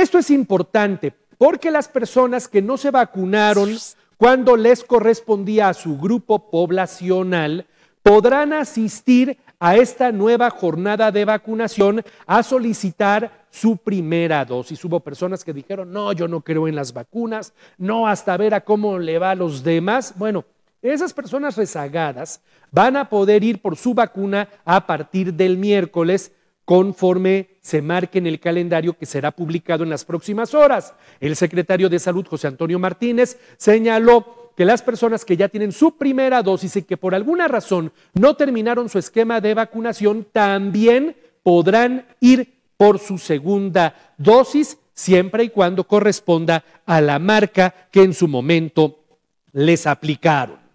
Esto es importante porque las personas que no se vacunaron cuando les correspondía a su grupo poblacional podrán asistir a esta nueva jornada de vacunación a solicitar su primera dosis. Hubo personas que dijeron, no, yo no creo en las vacunas, no, hasta ver a cómo le va a los demás. Bueno, esas personas rezagadas van a poder ir por su vacuna a partir del miércoles conforme se marque en el calendario que será publicado en las próximas horas. El secretario de Salud, José Antonio Martínez, señaló que las personas que ya tienen su primera dosis y que por alguna razón no terminaron su esquema de vacunación también podrán ir por su segunda dosis siempre y cuando corresponda a la marca que en su momento les aplicaron.